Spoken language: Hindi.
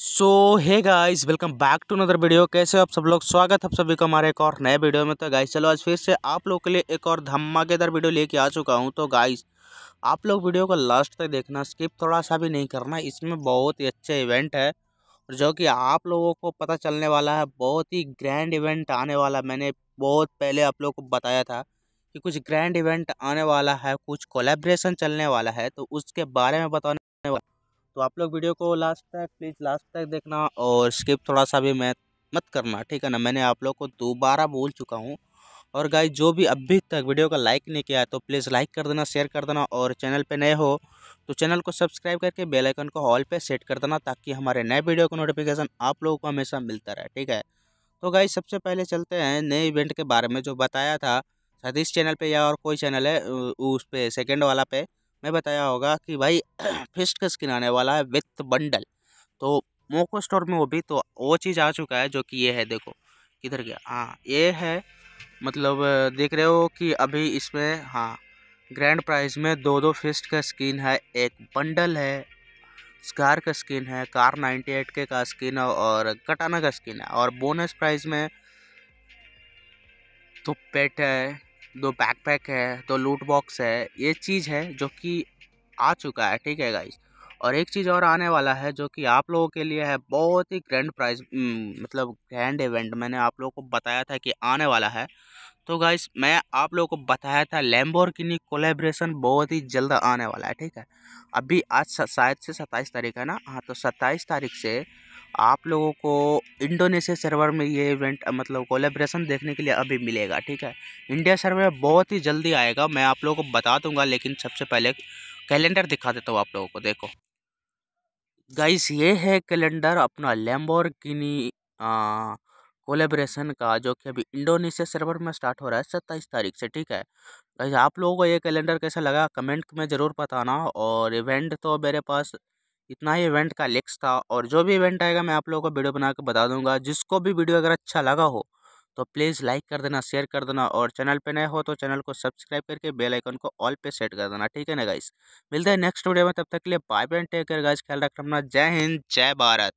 so hi guys welcome back to another video कैसे आप सब लोग स्वागत आप सभी का हमारे एक और नए वीडियो में तो गाइस चलो आज फिर से आप लोग के लिए एक और धमाकेदार वीडियो लेके आ चुका हूँ तो गाइस आप लोग वीडियो को लास्ट तक देखना स्किप थोड़ा सा भी नहीं करना इसमें बहुत ही अच्छा इवेंट है और जो कि आप लोगों को पता चलने वाला है बहुत ही ग्रैंड इवेंट आने वाला मैंने बहुत पहले आप लोग को बताया था कि कुछ ग्रैंड इवेंट आने वाला है कुछ कोलेब्रेशन चलने वाला है तो उसके बारे में बताने वाला तो आप लोग वीडियो को लास्ट तक प्लीज़ लास्ट तक देखना और स्किप थोड़ा सा भी मैं मत करना ठीक है ना मैंने आप लोग को दोबारा बोल चुका हूँ और गाय जो भी अभी तक वीडियो का लाइक नहीं किया है तो प्लीज़ लाइक कर देना शेयर कर देना और चैनल पे नए हो तो चैनल को सब्सक्राइब करके बेल आइकन को ऑल पे सेट कर देना ताकि हमारे नए वीडियो का नोटिफिकेशन आप लोगों को हमेशा मिलता रहे ठीक है तो गाय सबसे पहले चलते हैं नए इवेंट के बारे में जो बताया था शायद इस चैनल पर या और कोई चैनल है उस पर सेकेंड वाला पे में बताया होगा कि भाई फिस्ट का स्किन आने वाला है विथ बंडल तो मोको स्टोर में वो भी तो वो चीज़ आ चुका है जो कि ये है देखो किधर गया हाँ ये है मतलब देख रहे हो कि अभी इसमें हाँ ग्रैंड प्राइज में दो दो फिस्ट का स्किन है एक बंडल है स्कार का स्किन है कार 98 के का स्किन है और कटाना का स्किन है और बोनस प्राइज में तो पेट है दो बैकपैक है दो लूट बॉक्स है ये चीज़ है जो कि आ चुका है ठीक है गाइस और एक चीज़ और आने वाला है जो कि आप लोगों के लिए है बहुत ही ग्रैंड हम्म, प्राइज मतलब ग्रैंड इवेंट मैंने आप लोगों को बताया था कि आने वाला है तो गाइस मैं आप लोगों को बताया था लैम्बोर कोलेब्रेशन बहुत ही जल्द आने वाला है ठीक है अभी आज शायद से सत्ताईस तारीख है ना हाँ तो सत्ताईस तारीख से आप लोगों को इंडोनेशिया सर्वर में ये इवेंट मतलब कोलेब्रेशन देखने के लिए अभी मिलेगा ठीक है इंडिया सर्वर बहुत ही जल्दी आएगा मैं आप लोगों को बता दूंगा लेकिन सबसे पहले कैलेंडर दिखा देता हूँ आप लोगों को देखो गाइस ये है कैलेंडर अपना गिनी कोलेब्रेशन का जो कि अभी इंडोनेशिया सर्वर में स्टार्ट हो रहा है सत्ताईस तारीख से ठीक है गाइस आप लोगों को ये कैलेंडर कैसा लगा कमेंट में ज़रूर बताना और इवेंट तो मेरे पास इतना ही इवेंट का लिक्स था और जो भी इवेंट आएगा मैं आप लोगों को वीडियो बना के बता दूंगा जिसको भी वीडियो अगर अच्छा लगा हो तो प्लीज़ लाइक कर देना शेयर कर देना और चैनल पे नए हो तो चैनल को सब्सक्राइब करके बेल आइकन को ऑल पे सेट कर देना ठीक है ना गाइस मिलते हैं नेक्स्ट वीडियो में तब तक के लिए bye bye take care guys ख्याल रख रखना जय हिंद जय भारत